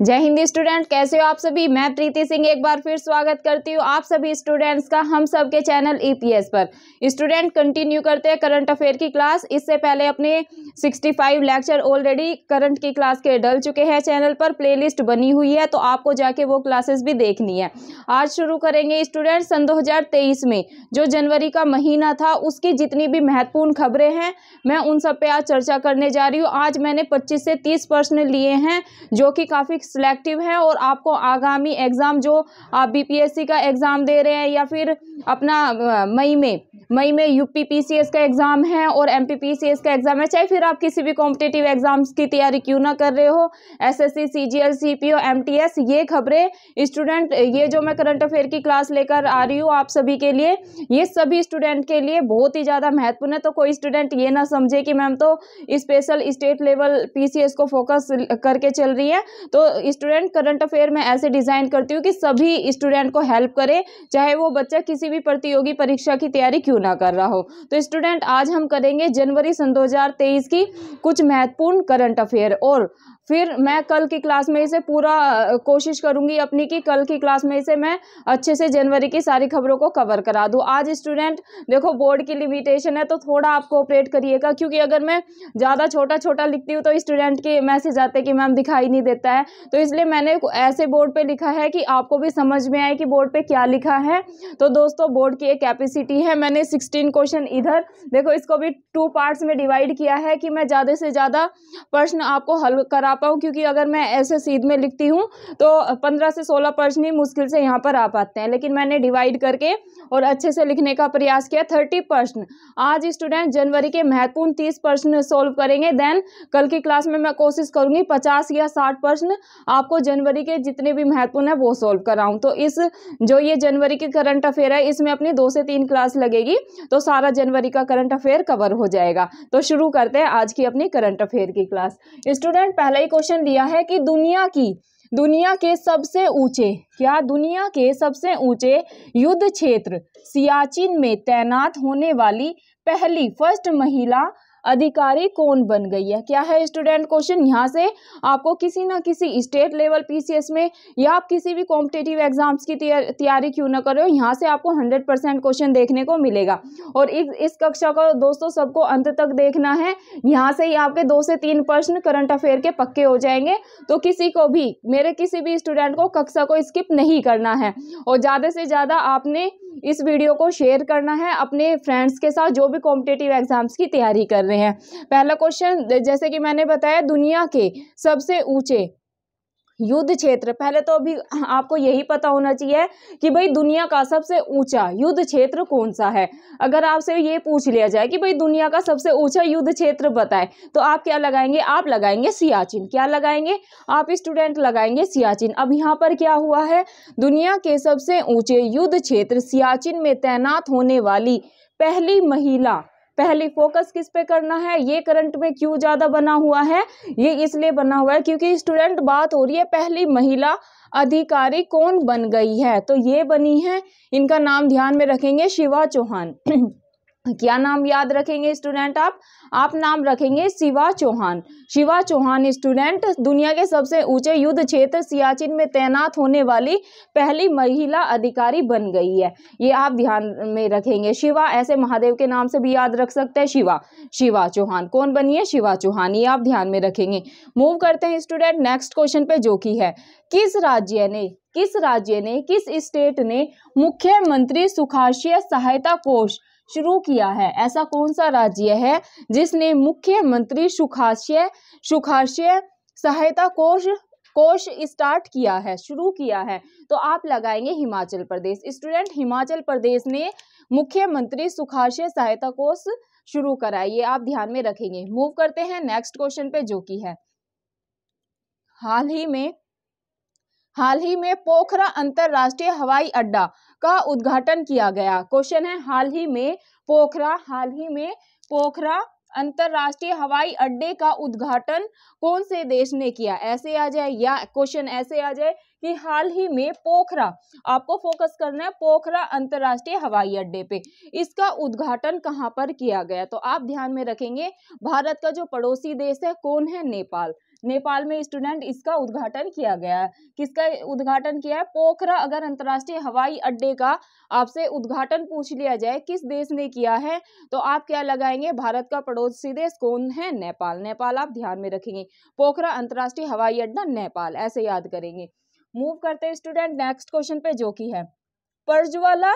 जय हिंदी स्टूडेंट कैसे हो आप सभी मैं प्रीति सिंह एक बार फिर स्वागत करती हूँ आप सभी स्टूडेंट्स का हम सब के चैनल ईपीएस e पर स्टूडेंट कंटिन्यू करते हैं करंट अफेयर की क्लास इससे पहले अपने 65 लेक्चर ऑलरेडी करंट की क्लास के डल चुके हैं चैनल पर प्लेलिस्ट बनी हुई है तो आपको जाके वो क्लासेस भी देखनी है आज शुरू करेंगे स्टूडेंट सन दो में जो जनवरी का महीना था उसकी जितनी भी महत्वपूर्ण खबरें हैं मैं उन सब पर आज चर्चा करने जा रही हूँ आज मैंने पच्चीस से तीस प्रश्न लिए हैं जो कि काफ़ी सिलेक्टिव हैं और आपको आगामी एग्ज़ाम जो आप बीपीएससी का एग्ज़ाम दे रहे हैं या फिर अपना मई में मई में यूपीपीसीएस का एग्ज़ाम है और एमपीपीसीएस का एग्ज़ाम है चाहे फिर आप किसी भी कॉम्पिटेटिव एग्ज़ाम्स की तैयारी क्यों ना कर रहे हो एसएससी सीजीएल सीपीओ एमटीएस ये खबरें स्टूडेंट ये जो मैं करंट अफेयर की क्लास लेकर आ रही हूँ आप सभी के लिए ये सभी स्टूडेंट के लिए बहुत ही ज़्यादा महत्वपूर्ण है तो कोई स्टूडेंट ये ना समझे कि मैम तो स्पेशल स्टेट लेवल पी को फोकस करके चल रही है तो स्टूडेंट करंट अफेयर में ऐसे डिज़ाइन करती हूँ कि सभी स्टूडेंट को हेल्प करें चाहे वो बच्चा किसी भी प्रतियोगी परीक्षा की तैयारी क्यों ना कर रहा हो तो स्टूडेंट आज हम करेंगे जनवरी सन दो की कुछ महत्वपूर्ण करंट अफेयर और फिर मैं कल की क्लास में इसे पूरा कोशिश करूंगी अपनी कि कल की क्लास में इसे मैं अच्छे से जनवरी की सारी खबरों को कवर करा दूँ आज स्टूडेंट देखो बोर्ड की लिमिटेशन है तो थोड़ा आप कोऑपरेट करिएगा क्योंकि अगर मैं ज़्यादा छोटा छोटा लिखती हूँ तो स्टूडेंट के मैसेज आते हैं कि मैम दिखाई नहीं देता है तो इसलिए मैंने ऐसे बोर्ड पे लिखा है कि आपको भी समझ में आए कि बोर्ड पे क्या लिखा है तो दोस्तों बोर्ड की एक कैपेसिटी है मैंने सिक्सटीन क्वेश्चन इधर देखो इसको भी टू पार्ट्स में डिवाइड किया है कि मैं ज़्यादा से ज़्यादा प्रश्न आपको हल करा पाऊँ क्योंकि अगर मैं ऐसे सीध में लिखती हूँ तो पंद्रह से सोलह प्रश्न ही मुश्किल से यहाँ पर आ पाते हैं लेकिन मैंने डिवाइड करके और अच्छे से लिखने का प्रयास किया थर्टी प्रश्न आज स्टूडेंट जनवरी के महत्वपूर्ण तीस प्रश्न सोल्व करेंगे देन कल की क्लास में मैं कोशिश करूँगी पचास या साठ प्रश्न आपको जनवरी के जितने भी महत्वपूर्ण है वो सॉल्व कराऊँ तो इस जो ये जनवरी के करंट अफेयर है इसमें अपनी दो से तीन क्लास लगेगी तो सारा जनवरी का करंट अफेयर कवर हो जाएगा तो शुरू करते हैं आज की अपनी करंट अफेयर की क्लास स्टूडेंट पहला ही क्वेश्चन दिया है कि दुनिया की दुनिया के सबसे ऊंचे क्या दुनिया के सबसे ऊंचे युद्ध क्षेत्र सियाचिन में तैनात होने वाली पहली फर्स्ट महिला अधिकारी कौन बन गई है क्या है स्टूडेंट क्वेश्चन यहाँ से आपको किसी ना किसी स्टेट लेवल पीसीएस में या आप किसी भी कॉम्पिटेटिव एग्जाम्स की तैयारी क्यों ना करो यहाँ से आपको हंड्रेड परसेंट क्वेश्चन देखने को मिलेगा और इस इस कक्षा को दोस्तों सबको अंत तक देखना है यहाँ से ही आपके दो से तीन प्रश्न करंट अफेयर के पक्के हो जाएंगे तो किसी को भी मेरे किसी भी स्टूडेंट को कक्षा को स्किप नहीं करना है और ज़्यादा से ज़्यादा आपने इस वीडियो को शेयर करना है अपने फ्रेंड्स के साथ जो भी कॉम्पिटेटिव एग्जाम्स की तैयारी कर रहे हैं पहला क्वेश्चन जैसे कि मैंने बताया दुनिया के सबसे ऊंचे युद्ध क्षेत्र पहले तो अभी आपको यही पता होना चाहिए कि भाई दुनिया का सबसे ऊंचा युद्ध क्षेत्र कौन सा है अगर आपसे ये पूछ लिया जाए कि भाई दुनिया का सबसे ऊंचा युद्ध क्षेत्र बताएं तो आप क्या लगाएंगे आप लगाएंगे सियाचिन क्या लगाएंगे आप स्टूडेंट लगाएंगे सियाचिन अब यहाँ पर क्या हुआ है दुनिया के सबसे ऊंचे युद्ध क्षेत्र सियाचिन में तैनात होने वाली पहली महिला पहली फोकस किस पे करना है ये करंट में क्यों ज़्यादा बना हुआ है ये इसलिए बना हुआ है क्योंकि स्टूडेंट बात हो रही है पहली महिला अधिकारी कौन बन गई है तो ये बनी है इनका नाम ध्यान में रखेंगे शिवा चौहान क्या नाम याद रखेंगे स्टूडेंट आप आप नाम रखेंगे शिवा चौहान शिवा चौहान स्टूडेंट दुनिया के सबसे ऊंचे युद्ध क्षेत्र सियाचिन में तैनात होने वाली पहली महिला अधिकारी बन गई है ये आप ध्यान में रखेंगे शिवा ऐसे महादेव के नाम से भी याद रख सकते हैं शिवा शिवा चौहान कौन बनी है शिवा चौहान ये आप ध्यान में रखेंगे मूव करते हैं स्टूडेंट नेक्स्ट क्वेश्चन पे जो की है किस राज्य ने किस राज्य ने किस स्टेट ने मुख्यमंत्री सुखाशीय सहायता कोष शुरू किया है ऐसा कौन सा राज्य है जिसने मुख्यमंत्री सुखाशय सुखाशय सहायता कोष कोष स्टार्ट किया है शुरू किया है तो आप लगाएंगे हिमाचल प्रदेश स्टूडेंट हिमाचल प्रदेश ने मुख्यमंत्री सुखाशय सहायता कोष शुरू करा ये आप ध्यान में रखेंगे मूव करते हैं नेक्स्ट क्वेश्चन पे जो की है हाल ही में हाल ही में पोखरा अंतर्राष्ट्रीय हवाई अड्डा का उद्घाटन किया गया क्वेश्चन है हाल ही में पोखरा हाल ही में पोखरा अंतरराष्ट्रीय हवाई अड्डे का उद्घाटन कौन से देश ने किया ऐसे आ जाए या क्वेश्चन ऐसे आ जाए कि हाल ही में पोखरा आपको फोकस करना है पोखरा अंतरराष्ट्रीय हवाई अड्डे पे इसका उद्घाटन कहाँ पर किया गया तो आप ध्यान में रखेंगे भारत का जो पड़ोसी देश है कौन है नेपाल नेपाल में स्टूडेंट इसका उद्घाटन किया गया है किसका उद्घाटन किया है पोखरा अगर अंतर्राष्ट्रीय हवाई अड्डे का आपसे उद्घाटन पूछ लिया जाए किस देश ने किया है तो आप क्या लगाएंगे भारत का पड़ोसी देश कौन है नेपाल नेपाल आप ध्यान में रखेंगे पोखरा अंतर्राष्ट्रीय हवाई अड्डा नेपाल ऐसे याद करेंगे मूव करते स्टूडेंट नेक्स्ट क्वेश्चन पे जो की है प्रज्वला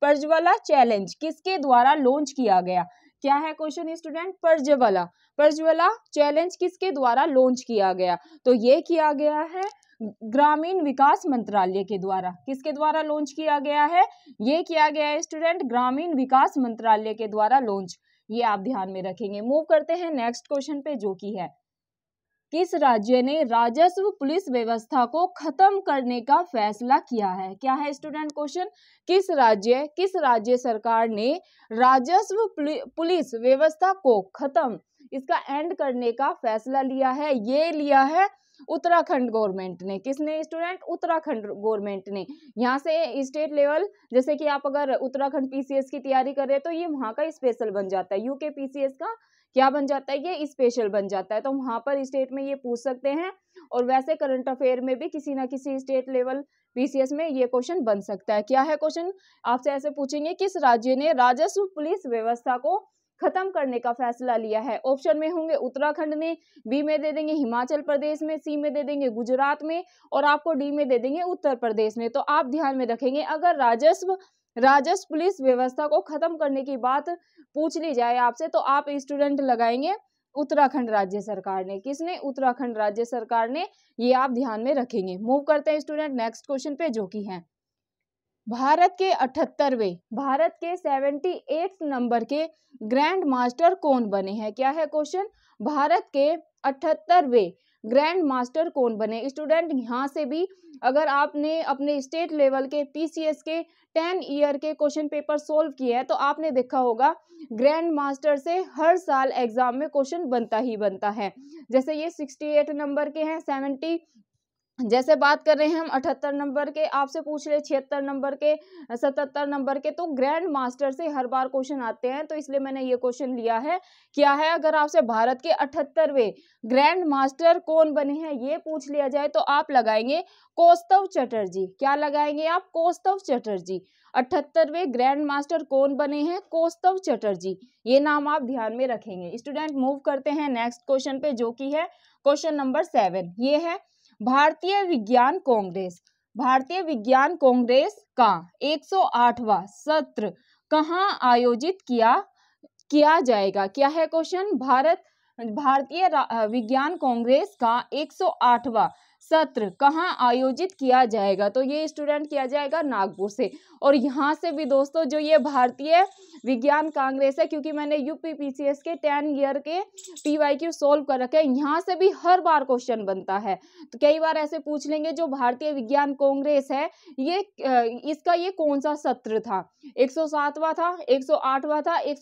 प्रज्वला चैलेंज किसके द्वारा लॉन्च किया गया क्या है question student Prajwala Prajwala challenge किसके द्वारा लॉन्च किया गया तो ये किया गया है ग्रामीण विकास मंत्रालय के द्वारा किसके द्वारा लॉन्च किया गया है ये किया गया है स्टूडेंट ग्रामीण विकास मंत्रालय के द्वारा लॉन्च ये आप ध्यान में रखेंगे मूव करते हैं नेक्स्ट क्वेश्चन पे जो की है किस राज्य ने राजस्व पुलिस व्यवस्था को खत्म करने का फैसला किया है क्या है स्टूडेंट क्वेश्चन किस राज्य किस राज्य सरकार ने राजस्व पुलिस व्यवस्था को खत्म इसका एंड करने का फैसला लिया है ये लिया है उत्तराखंड गवर्नमेंट ने किसने स्टूडेंट उत्तराखंड गवर्नमेंट ने यहाँ से स्टेट लेवल जैसे कि आप अगर उत्तराखंड पीसीएस की तैयारी कर रहे हैं तो ये वहां का स्पेशल बन जाता है यूके पीसीएस का क्या बन जाता है ये स्पेशल बन जाता है तो वहाँ पर स्टेट में ये पूछ सकते हैं और वैसे करंट अफेयर में भी किसी ना किसी स्टेट लेवल पीसीएस में ये क्वेश्चन बन सकता है क्या है क्वेश्चन आपसे ऐसे पूछेंगे किस राज्य ने राजस्व पुलिस व्यवस्था को खत्म करने का फैसला लिया है ऑप्शन में होंगे उत्तराखंड में बी में दे देंगे हिमाचल प्रदेश में सी में दे देंगे गुजरात में और आपको डी में दे देंगे उत्तर प्रदेश में तो आप ध्यान में रखेंगे अगर राजस्व राजस्व पुलिस व्यवस्था को खत्म करने की बात पूछ ली जाए आपसे तो आप स्टूडेंट लगाएंगे उत्तराखंड राज्य सरकार ने किसने उत्तराखंड राज्य सरकार ने ये आप ध्यान में रखेंगे मूव करते हैं स्टूडेंट नेक्स्ट क्वेश्चन पे जो कि है भारत के अठहत्तरवे भारत के सेवेंटी एट नंबर के ग्रैंड मास्टर कौन बने हैं क्या है क्वेश्चन भारत के अठहत्तरवे ग्रैंड मास्टर कौन बने स्टूडेंट यहाँ से भी अगर आपने अपने स्टेट लेवल के पीसीएस के टेन ईयर के क्वेश्चन पेपर सोल्व किए हैं तो आपने देखा होगा ग्रैंड मास्टर से हर साल एग्जाम में क्वेश्चन बनता ही बनता है जैसे ये सिक्सटी एट नंबर के हैं सेवेंटी जैसे बात कर रहे हैं हम अठहत्तर नंबर के आपसे पूछ ले छिहत्तर नंबर के सतहत्तर नंबर के तो ग्रैंड मास्टर से हर बार क्वेश्चन आते हैं तो इसलिए मैंने ये क्वेश्चन लिया है क्या है अगर आपसे भारत के अठहत्तरवे ग्रैंड मास्टर कौन बने हैं ये पूछ लिया जाए तो आप लगाएंगे कौस्तव चटर्जी क्या लगाएंगे आप कौस्तव चटर्जी अठहत्तरवे ग्रैंड मास्टर कौन बने हैं कौस्तव चटर्जी ये नाम आप ध्यान में रखेंगे स्टूडेंट मूव करते हैं नेक्स्ट क्वेश्चन पे जो की है क्वेश्चन नंबर सेवन ये है भारतीय विज्ञान कांग्रेस भारतीय विज्ञान कांग्रेस का 108वां सत्र कहाँ आयोजित किया किया जाएगा क्या है क्वेश्चन भारत भारतीय विज्ञान कांग्रेस का 108वां सत्र कहाँ आयोजित किया जाएगा तो ये स्टूडेंट किया जाएगा नागपुर से और यहाँ से भी दोस्तों जो ये भारतीय विज्ञान कांग्रेस है क्योंकि मैंने यूपी यूपीपीसीएस के टेन ईयर के पीवाईक्यू सॉल्व कर रखे हैं यहाँ से भी हर बार क्वेश्चन बनता है तो कई बार ऐसे पूछ लेंगे जो भारतीय विज्ञान कांग्रेस है ये इसका ये कौन सा सत्र था एक था एक था एक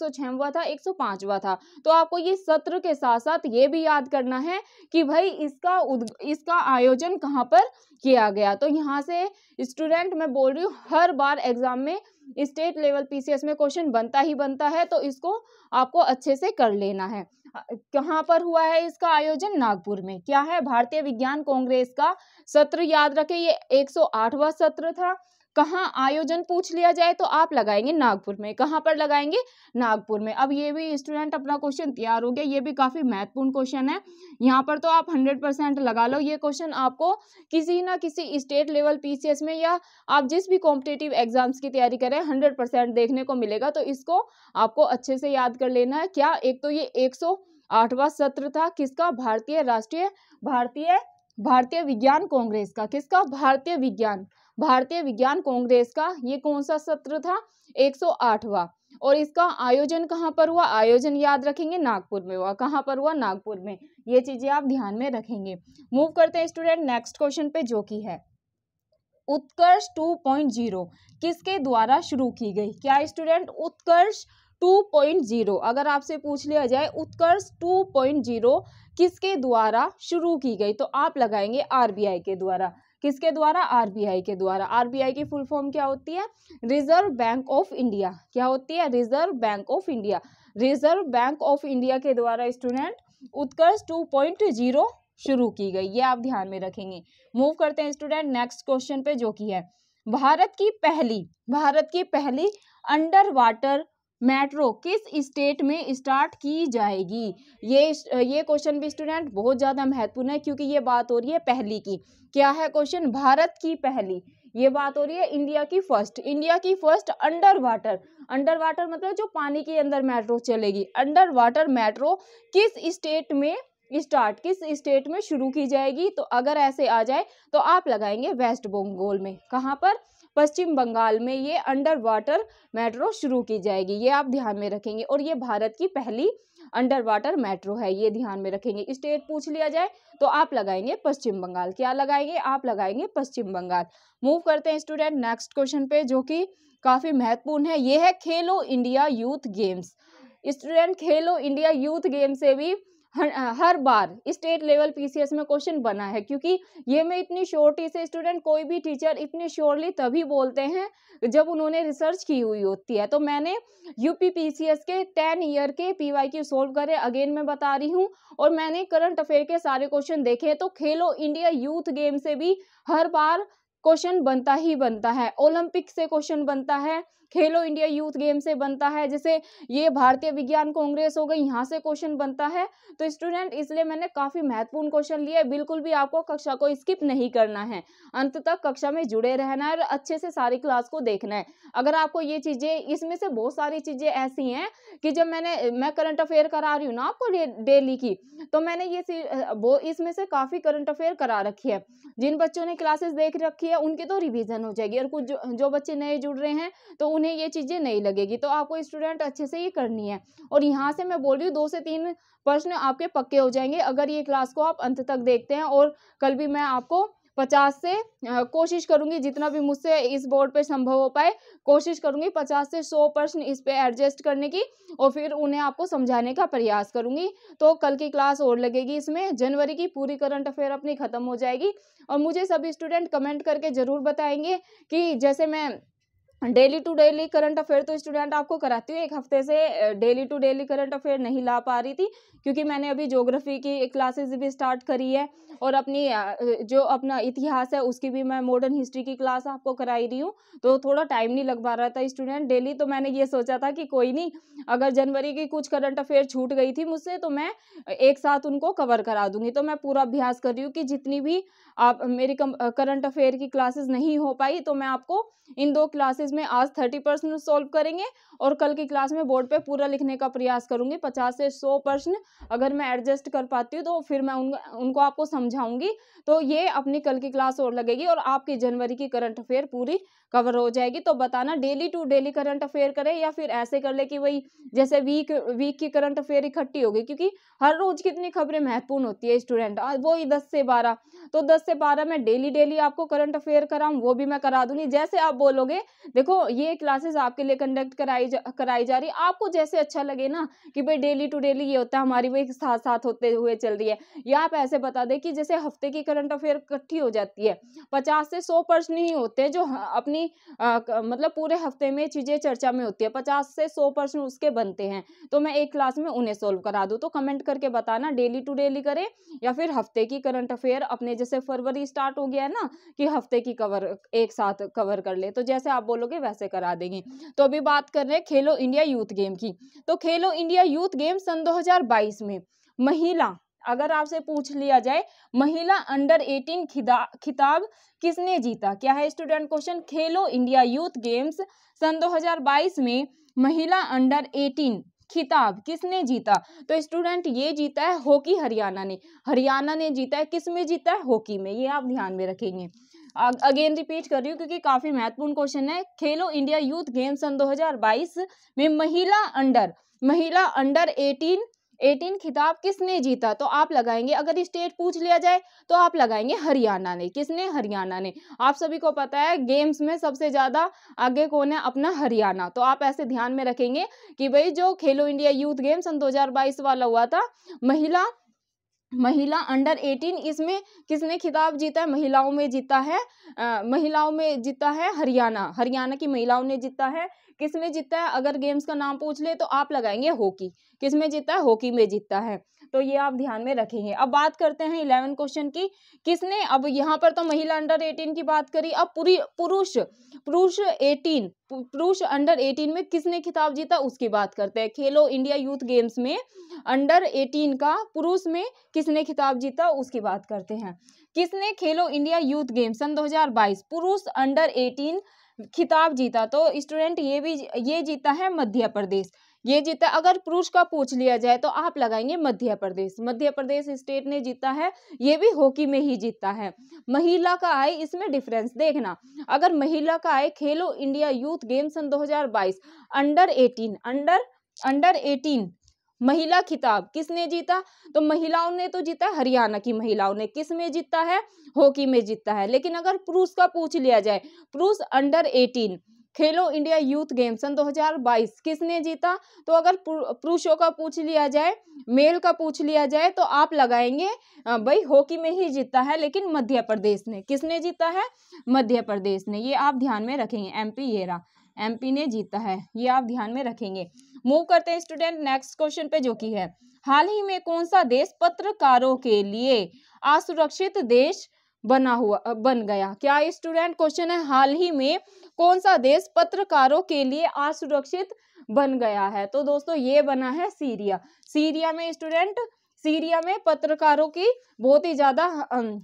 था एक था तो आपको ये सत्र के साथ साथ ये भी याद करना है कि भाई इसका इसका आयोजन आयोजन कहाँ पर किया गया तो यहाँ से स्टूडेंट मैं बोल रही हूँ हर बार एग्जाम में स्टेट लेवल पीसीएस में क्वेश्चन बनता ही बनता है तो इसको आपको अच्छे से कर लेना है कहाँ पर हुआ है इसका आयोजन नागपुर में क्या है भारतीय विज्ञान कांग्रेस का सत्र याद रखें ये 108वां सत्र था कहाँ आयोजन पूछ लिया जाए तो आप लगाएंगे नागपुर में कहाँ पर लगाएंगे नागपुर में अब ये भी स्टूडेंट अपना क्वेश्चन तैयार हो गया ये भी काफ़ी महत्वपूर्ण क्वेश्चन है यहाँ पर तो आप हंड्रेड परसेंट लगा लो ये क्वेश्चन आपको किसी ना किसी स्टेट लेवल पीसीएस में या आप जिस भी कॉम्पिटेटिव एग्जाम्स की तैयारी करें हंड्रेड परसेंट देखने को मिलेगा तो इसको आपको अच्छे से याद कर लेना है क्या एक तो ये एक सौ सत्र था किसका भारतीय राष्ट्रीय भारतीय भारतीय विज्ञान कांग्रेस का किसका भारतीय विज्ञान भारतीय विज्ञान कांग्रेस का ये कौन सा सत्र था 108वां और इसका आयोजन कहाँ पर हुआ आयोजन याद रखेंगे नागपुर में हुआ कहाँ पर हुआ नागपुर में ये चीजें आप ध्यान में रखेंगे मूव करते हैं स्टूडेंट नेक्स्ट क्वेश्चन पे जो कि है उत्कर्ष 2.0 किसके द्वारा शुरू की गई क्या स्टूडेंट उत्कर्ष 2.0 अगर आपसे पूछ लिया जाए उत्कर्ष 2.0 किसके द्वारा शुरू की गई तो आप लगाएंगे आरबीआई के द्वारा किसके द्वारा आरबीआई के द्वारा आरबीआई की फुल फॉर्म क्या होती है रिजर्व बैंक ऑफ इंडिया क्या होती है Reserve Bank of India Reserve Bank of India के द्वारा student Utkarsh two point zero शुरू की गई ये आप ध्यान में रखेंगे मूव करते हैं स्टूडेंट नेक्स्ट क्वेश्चन पे जो की है भारत की पहली भारत की पहली अंडर वाटर मेट्रो किस स्टेट में स्टार्ट की जाएगी ये ये क्वेश्चन भी स्टूडेंट बहुत ज़्यादा महत्वपूर्ण है क्योंकि ये बात हो रही है पहली की क्या है क्वेश्चन भारत की पहली ये बात हो रही है इंडिया की फर्स्ट इंडिया की first under water under water मतलब जो पानी के अंदर मेट्रो चलेगी अंडर वाटर मेट्रो किस स्टेट में स्टार्ट किस स्टेट में शुरू की जाएगी तो अगर ऐसे आ जाए तो आप लगाएंगे वेस्ट बंगाल में कहाँ पर पश्चिम बंगाल में ये अंडर वाटर मेट्रो शुरू की जाएगी ये आप ध्यान में रखेंगे और ये भारत की पहली अंडर वाटर मेट्रो है ये ध्यान में रखेंगे स्टेट पूछ लिया जाए तो आप लगाएंगे पश्चिम बंगाल क्या लगाएंगे आप लगाएंगे पश्चिम बंगाल मूव करते हैं स्टूडेंट नेक्स्ट क्वेश्चन पे जो कि काफ़ी महत्वपूर्ण है ये है Khelo India Youth Games student Khelo India Youth Games से भी हर, हर बार स्टेट लेवल पीसीएस में क्वेश्चन बना है क्योंकि ये मैं इतनी श्योरिटी से स्टूडेंट कोई भी टीचर इतनी श्योरली तभी बोलते हैं जब उन्होंने रिसर्च की हुई होती है तो मैंने यूपी पीसीएस के टेन ईयर के वाई की सोल्व करे अगेन मैं बता रही हूँ और मैंने करंट अफेयर के सारे क्वेश्चन देखे तो खेलो इंडिया यूथ गेम से भी हर बार क्वेश्चन बनता ही बनता है ओलंपिक से क्वेश्चन बनता है खेलो इंडिया यूथ गेम से बनता है जैसे ये भारतीय विज्ञान कांग्रेस हो गई यहाँ से क्वेश्चन बनता है तो स्टूडेंट इसलिए मैंने काफ़ी महत्वपूर्ण क्वेश्चन लिए बिल्कुल भी आपको कक्षा को स्किप नहीं करना है अंत तक कक्षा में जुड़े रहना है और अच्छे से सारी क्लास को देखना है अगर आपको ये चीज़ें इसमें से बहुत सारी चीज़ें ऐसी हैं कि जब मैंने मैं करंट अफेयर करा रही हूँ ना आपको डेली की तो मैंने ये वो इसमें से काफ़ी करंट अफेयर करा रखी है जिन बच्चों ने क्लासेस देख रखी है है उनके तो रिविज़न हो जाएगी और कुछ जो, जो बच्चे नए जुड़ रहे हैं तो उन्हें ये चीज़ें नहीं लगेगी तो आपको स्टूडेंट अच्छे से ये करनी है और यहाँ से मैं बोल रही हूँ दो से तीन प्रश्न आपके पक्के हो जाएंगे अगर ये क्लास को आप अंत तक देखते हैं और कल भी मैं आपको पचास से कोशिश करूंगी जितना भी मुझसे इस बोर्ड पे संभव हो पाए कोशिश करूंगी पचास से सौ प्रश्न इस पर एडजस्ट करने की और फिर उन्हें आपको समझाने का प्रयास करूंगी तो कल की क्लास और लगेगी इसमें जनवरी की पूरी करंट अफेयर अपनी ख़त्म हो जाएगी और मुझे सभी स्टूडेंट कमेंट करके ज़रूर बताएंगे कि जैसे मैं daily to daily current affair तो स्टूडेंट आपको कराती हूँ एक हफ्ते से daily to daily current affair नहीं ला पा रही थी क्योंकि मैंने अभी ज्योग्राफी की क्लासेस भी स्टार्ट करी है और अपनी जो अपना इतिहास है उसकी भी मैं मॉडर्न हिस्ट्री की क्लास आपको कराई रही हूँ तो थोड़ा टाइम नहीं लग पा रहा था स्टूडेंट डेली तो मैंने ये सोचा था कि कोई नहीं अगर जनवरी की कुछ करंट अफेयर छूट गई थी मुझसे तो मैं एक साथ उनको कवर करा दूंगी तो मैं पूरा अभ्यास कर रही हूँ कि जितनी भी आप मेरी करंट अफेयर की क्लासेस नहीं हो पाई तो मैं आपको इन दो क्लासेस क्लासेस में आज थर्टी प्रश्न सॉल्व करेंगे और कल की क्लास में बोर्ड पे पूरा लिखने का प्रयास करूंगी पचास से सौ प्रश्न अगर मैं एडजस्ट कर पाती हूँ तो फिर मैं उन, उनको आपको समझाऊंगी तो ये अपनी कल की क्लास और लगेगी और आपकी जनवरी की करंट अफेयर पूरी कवर हो जाएगी तो बताना daily to daily current affair करें या फिर ऐसे कर ले कि वही जैसे वीक वीक की करंट अफेयर इकट्ठी होगी क्योंकि हर रोज कितनी खबरें महत्वपूर्ण होती है स्टूडेंट वो ही दस से बारह तो दस से बारह में डेली डेली आपको करंट अफेयर कराऊँ वो भी मैं करा दूंगी जैसे आप बोलोगे देखो ये क्लासेस आपके लिए कंडक्ट कराई जा कराई जा रही है आपको जैसे अच्छा लगे ना कि भाई डेली टू डेली ये होता है हमारी भी साथ साथ होते हुए चल रही है या आप ऐसे बता दें कि जैसे हफ्ते की करंट अफेयर इकट्ठी हो जाती है पचास से सौ प्रश्न ही होते हैं जो अपनी आ, मतलब पूरे हफ्ते में चीज़ें चर्चा में होती है पचास से सौ प्रश्न उसके बनते हैं तो मैं एक क्लास में उन्हें सोल्व करा दूँ तो कमेंट करके बताना डेली टू डेली करें या फिर हफ्ते की करंट अफेयर अपने जैसे फरवरी स्टार्ट हो गया है ना कि हफ्ते की कवर एक साथ कवर कर ले तो जैसे आप बोलो बोलोगे वैसे करा देंगे तो अभी बात कर रहे हैं खेलो इंडिया यूथ गेम की तो खेलो इंडिया यूथ गेम सन 2022 में महिला अगर आपसे पूछ लिया जाए महिला अंडर 18 खिताब किसने जीता क्या है student question Khelo India Youth Games सन 2022 में महिला अंडर 18 खिताब किसने जीता तो स्टूडेंट ये जीता है हॉकी हरियाणा ने हरियाणा ने जीता है किस में जीता है हॉकी में ये आप ध्यान में रखेंगे अगेन रिपीट कर रही हूँ क्योंकि काफी महत्वपूर्ण क्वेश्चन है खेलो इंडिया यूथ गेम सन 2022 में महिला अंडर महिला अंडर 18 18 खिताब किसने जीता तो आप लगाएंगे अगर स्टेट पूछ लिया जाए तो आप लगाएंगे हरियाणा ने किसने हरियाणा ने आप सभी को पता है गेम्स में सबसे ज़्यादा आगे कौन है अपना हरियाणा तो आप ऐसे ध्यान में रखेंगे कि भाई जो खेलो इंडिया यूथ गेम्स सन 2022 वाला हुआ था महिला महिला अंडर एटीन इसमें किसने खिताब जीता है महिलाओं में जीता है आ, महिलाओं में जीता है हरियाणा हरियाणा की महिलाओं ने जीता है किसमें जीता है अगर गेम्स का नाम पूछ ले तो आप लगाएंगे हॉकी किसमें जीता है हॉकी में जीता है तो ये आप ध्यान में रखेंगे अब बात करते हैं इलेवन क्वेश्चन की किसने अब यहाँ पर तो महिला अंडर एटीन की बात करी अब पूरी पुरुष पुरुष एटीन पुरुष अंडर एटीन में किसने खिताब जीता उसकी बात करते हैं खेलो इंडिया यूथ गेम्स में अंडर एटीन का पुरुष में किसने खिताब जीता उसकी बात करते हैं किसने खेलो इंडिया यूथ गेम्स सन 2022 पुरुष अंडर एटीन खिताब जीता तो स्टूडेंट ये भी ये जीता है मध्य प्रदेश ये जीता अगर पुरुष का पूछ लिया जाए तो आप लगाएंगे मध्य प्रदेश मध्य प्रदेश स्टेट ने जीता है ये भी हॉकी में ही जीता है महिला का आय इसमें डिफरेंस देखना अगर महिला का आय खेलो इंडिया यूथ गेम सन 2022 अंडर 18 अंडर अंडर 18 महिला खिताब किसने जीता तो महिलाओं ने तो जीता हरियाणा की महिलाओं ने किस में जीता है हॉकी में जीता है लेकिन अगर पुरुष का पूछ लिया जाए पुरुष under eighteen Khelo India Youth Game सन 2022 किसने जीता तो अगर पुरुषों का पूछ लिया जाए मेल का पूछ लिया जाए तो आप लगाएंगे भाई हॉकी में ही जीता है लेकिन मध्य प्रदेश ने किसने जीता है मध्य प्रदेश ने ये आप ध्यान में रखेंगे पी येरा एम पी ने जीता है ये आप ध्यान में रखेंगे मूव करते हैं स्टूडेंट नेक्स्ट क्वेश्चन पे जो की है हाल ही में कौन सा देश पत्रकारों के लिए असुरक्षित देश बना हुआ बन गया क्या स्टूडेंट क्वेश्चन है हाल ही में कौन सा देश पत्रकारों के लिए असुरक्षित बन गया है तो दोस्तों ये बना है सीरिया सीरिया में स्टूडेंट सीरिया में पत्रकारों की बहुत ही ज्यादा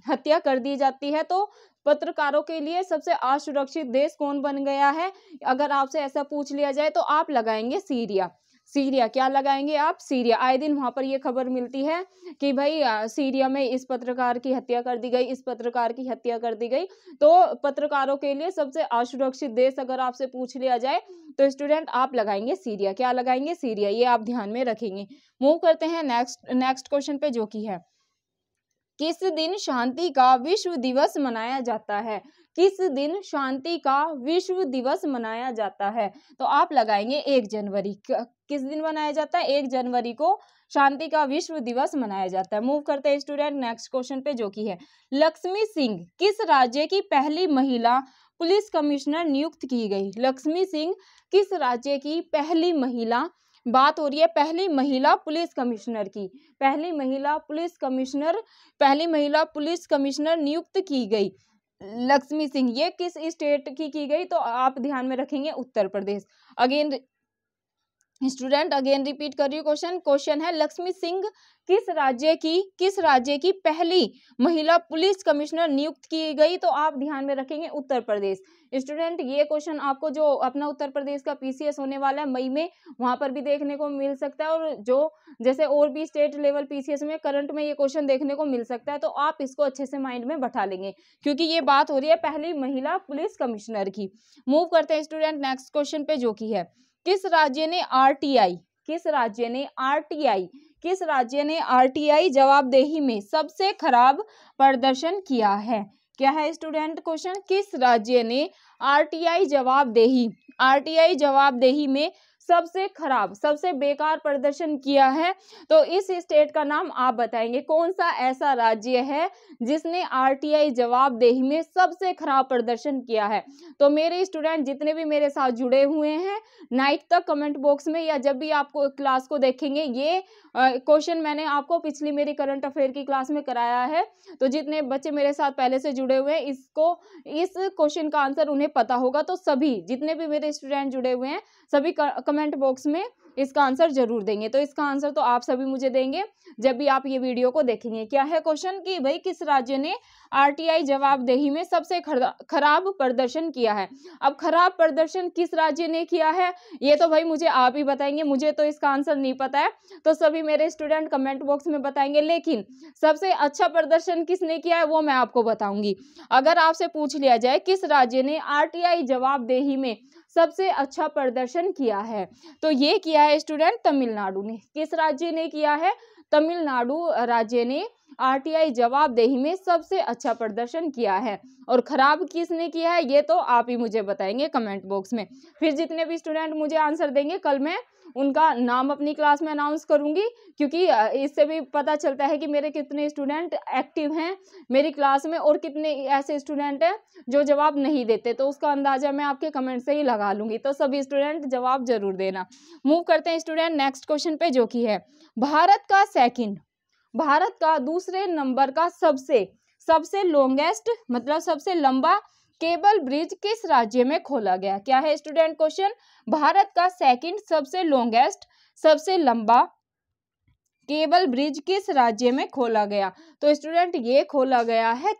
हत्या कर दी जाती है तो पत्रकारों के लिए सबसे असुरक्षित देश कौन बन गया है अगर आपसे ऐसा पूछ लिया जाए तो आप लगाएंगे सीरिया सीरिया क्या लगाएंगे आप सीरिया आए दिन वहां पर यह खबर मिलती है कि भाई सीरिया में इस पत्रकार की हत्या कर दी गई इस पत्रकार की हत्या कर दी गई तो पत्रकारों के लिए सबसे असुरक्षित देश अगर आपसे पूछ लिया जाए तो स्टूडेंट आप लगाएंगे सीरिया क्या लगाएंगे सीरिया ये आप ध्यान में रखेंगे मूव करते हैं नेक्स्ट नेक्स्ट क्वेश्चन पे जो की है किस दिन शांति का विश्व दिवस मनाया जाता है किस दिन शांति का विश्व दिवस मनाया जाता है तो आप लगाएंगे एक जनवरी किस दिन मनाया जाता है एक जनवरी को शांति का विश्व दिवस मनाया जाता है मूव करते हैं स्टूडेंट नेक्स्ट क्वेश्चन पे जो की है लक्ष्मी सिंह किस राज्य की पहली महिला पुलिस कमिश्नर नियुक्त की गई लक्ष्मी सिंह किस राज्य की पहली महिला बात हो रही है पहली महिला पुलिस कमिश्नर की पहली महिला पुलिस कमिश्नर पहली महिला पुलिस कमिश्नर नियुक्त की गई लक्ष्मी सिंह ये किस स्टेट की की गई तो आप ध्यान में रखेंगे Uttar Pradesh again student again repeat कर रही हूँ क्वेश्चन क्वेश्चन है लक्ष्मी सिंह किस राज्य की किस राज्य की पहली महिला पुलिस कमिश्नर नियुक्त की गई तो आप ध्यान में रखेंगे उत्तर प्रदेश स्टूडेंट ये क्वेश्चन आपको जो अपना उत्तर प्रदेश का पीसीएस होने वाला है मई में वहां पर भी देखने को मिल सकता है और जो जैसे और भी स्टेट लेवल पीसीएस में करंट में ये क्वेश्चन देखने को मिल सकता है तो आप इसको अच्छे से माइंड में बैठा लेंगे क्योंकि ये बात हो रही है पहली महिला पुलिस कमिश्नर की मूव करते हैं स्टूडेंट नेक्स्ट क्वेश्चन पे जो की है किस राज्य ने आरटीआई किस राज्य ने आरटीआई किस राज्य ने आरटीआई जवाबदेही में सबसे खराब प्रदर्शन किया है क्या है स्टूडेंट क्वेश्चन किस राज्य ने आरटीआई जवाबदेही आरटीआई जवाबदेही में सबसे खराब सबसे बेकार प्रदर्शन किया है तो इस स्टेट का नाम आप बताएंगे कौन सा ऐसा राज्य है जिसने आरटीआई जवाबदेही में सबसे खराब प्रदर्शन किया है तो मेरे स्टूडेंट जितने भी मेरे साथ जुड़े हुए हैं नाइट तक कमेंट बॉक्स में या जब भी आपको क्लास को देखेंगे ये क्वेश्चन मैंने आपको पिछली मेरी करंट अफेयर की क्लास में कराया है तो जितने बच्चे मेरे साथ पहले से जुड़े हुए हैं इसको इस क्वेश्चन का आंसर उन्हें पता होगा तो सभी जितने भी मेरे स्टूडेंट जुड़े हुए हैं सभी कर, कमेंट बॉक्स में इसका आंसर जरूर देंगे तो इसका आंसर तो आप सभी मुझे देंगे जब भी आप ये वीडियो को देखेंगे क्या है क्वेश्चन कि भाई किस राज्य ने आरटीआई जवाबदेही में सबसे खराब प्रदर्शन किया है अब खराब प्रदर्शन किस राज्य ने किया है ये तो भाई मुझे आप ही बताएंगे मुझे तो इसका आंसर नहीं पता है तो सभी मेरे स्टूडेंट कमेंट बॉक्स में बताएंगे लेकिन सबसे अच्छा प्रदर्शन किसने किया है वो मैं आपको बताऊंगी अगर आपसे पूछ लिया जाए किस राज्य ने आर जवाबदेही में सबसे अच्छा प्रदर्शन किया है तो ये किया है स्टूडेंट तमिलनाडु ने किस राज्य ने किया है तमिलनाडु राज्य ने आरटीआई जवाबदेही में सबसे अच्छा प्रदर्शन किया है और खराब किसने किया है ये तो आप ही मुझे बताएंगे कमेंट बॉक्स में फिर जितने भी स्टूडेंट मुझे आंसर देंगे कल मैं उनका नाम अपनी क्लास में अनाउंस करूंगी क्योंकि इससे भी पता चलता है कि मेरे कितने स्टूडेंट एक्टिव हैं मेरी क्लास में और कितने ऐसे स्टूडेंट हैं जो जवाब नहीं देते तो उसका अंदाज़ा मैं आपके कमेंट से ही लगा लूंगी तो सभी स्टूडेंट जवाब जरूर देना मूव करते हैं स्टूडेंट नेक्स्ट क्वेश्चन पे जो कि है भारत का सेकेंड भारत का दूसरे नंबर का सबसे सबसे लॉन्गेस्ट मतलब सबसे लंबा केबल ब्रिज किस राज्य में खोला गया क्या है स्टूडेंट क्वेश्चन भारत का सेकंड सबसे लॉन्गेस्ट सबसे लंबा केबल ब्रिज किस राज्य में खोला गया तो स्टूडेंट ये खोला गया है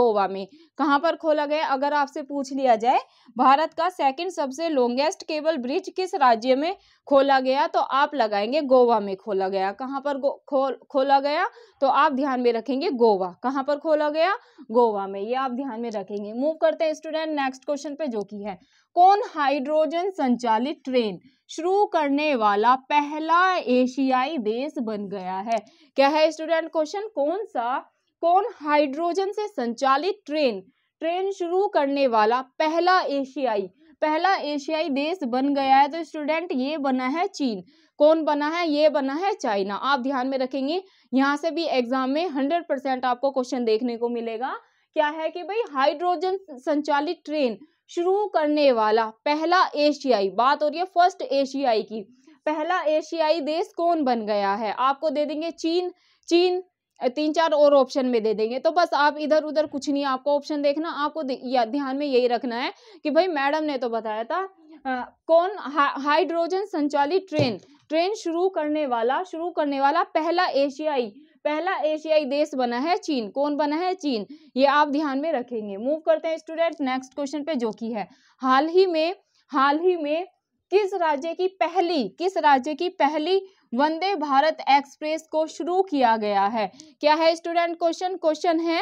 गोवा में कहाँ पर खोला गया अगर आपसे पूछ लिया जाए भारत का सेकंड सबसे लॉन्गेस्ट केबल ब्रिज किस राज्य में खोला गया तो आप लगाएंगे गोवा में खोला गया कहाँ पर खो, खोला गया तो आप ध्यान में रखेंगे गोवा कहाँ पर खोला गया गोवा में ये आप ध्यान में रखेंगे मूव करते हैं स्टूडेंट नेक्स्ट क्वेश्चन पे जो की है कौन हाइड्रोजन संचालित ट्रेन शुरू करने वाला पहला एशियाई देश बन गया है क्या है स्टूडेंट क्वेश्चन कौन सा कौन हाइड्रोजन से संचालित ट्रेन ट्रेन शुरू करने वाला पहला एशियाई पहला एशियाई देश बन गया है तो स्टूडेंट ये बना है चीन कौन बना है ये बना है चाइना आप ध्यान में रखेंगे यहाँ से भी एग्जाम में हंड्रेड परसेंट आपको क्वेश्चन देखने को मिलेगा क्या है कि भाई हाइड्रोजन संचालित ट्रेन शुरू करने वाला पहला एशियाई बात हो रही है फर्स्ट एशियाई की पहला एशियाई देश कौन बन गया है आपको दे देंगे चीन चीन तीन चार और ऑप्शन में दे देंगे तो बस आप इधर उधर कुछ नहीं आपको ऑप्शन देखना आपको ध्यान में यही रखना है कि भाई मैडम ने तो बताया था आ, कौन हा, हाइड्रोजन संचालित ट्रेन ट्रेन शुरू करने वाला शुरू करने वाला पहला एशियाई पहला एशियाई देश बना है चीन कौन बना है चीन ये आप ध्यान में रखेंगे मूव करते हैं स्टूडेंट नेक्स्ट क्वेश्चन पे जो की है हाल ही में हाल ही में किस राज्य की पहली किस राज्य की पहली वंदे भारत एक्सप्रेस को शुरू किया गया है क्या है स्टूडेंट क्वेश्चन क्वेश्चन है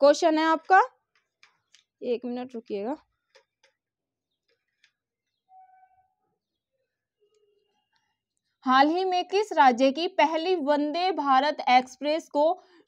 क्वेश्चन है आपका एक मिनट रुकिएगा हाल ही में किस राज्य की पहली वंदे भारत एक्सप्रेस को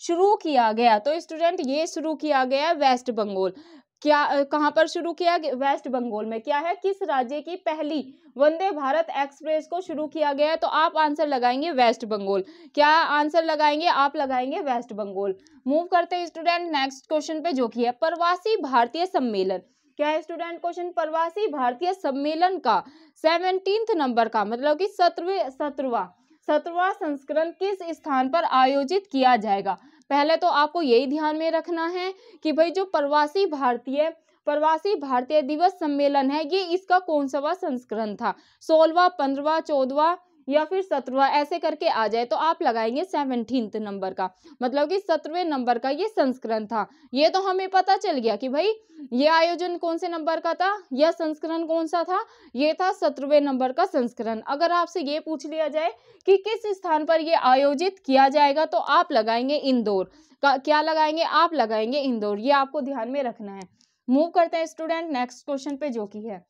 शुरू किया गया तो स्टूडेंट ये शुरू किया गया वेस्ट बंगाल क्या कहाँ पर शुरू किया वेस्ट बंगाल में क्या है किस राज्य की पहली वंदे भारत एक्सप्रेस को शुरू किया गया है तो आप आंसर लगाएंगे वेस्ट बंगाल क्या आंसर लगाएंगे आप लगाएंगे वेस्ट बंगाल मूव करते हैं स्टूडेंट नेक्स्ट क्वेश्चन पे जो कि है प्रवासी भारतीय सम्मेलन क्या स्टूडेंट क्वेश्चन प्रवासी भारतीय सम्मेलन का सेवनटीन नंबर का मतलब की सत्रवे सत्रवा सत्रवा संस्करण किस स्थान पर आयोजित किया जाएगा पहले तो आपको यही ध्यान में रखना है कि भाई जो प्रवासी भारतीय प्रवासी भारतीय दिवस सम्मेलन है ये इसका कौन सा संस्करण था सोलवा पंद्रवा चौदवा या फिर सत्रवा ऐसे करके आ जाए तो आप लगाएंगे सेवनटीन्थ नंबर का मतलब कि सत्रवें नंबर का ये संस्करण था ये तो हमें पता चल गया कि भाई ये आयोजन कौन से नंबर का था यह संस्करण कौन सा था ये था सत्रहवें नंबर का संस्करण अगर आपसे ये पूछ लिया जाए कि किस स्थान पर यह आयोजित किया जाएगा तो आप लगाएंगे इंदौर क्या लगाएंगे आप लगाएंगे इंदौर ये आपको ध्यान में रखना है मूव करते हैं स्टूडेंट नेक्स्ट क्वेश्चन पे जो कि है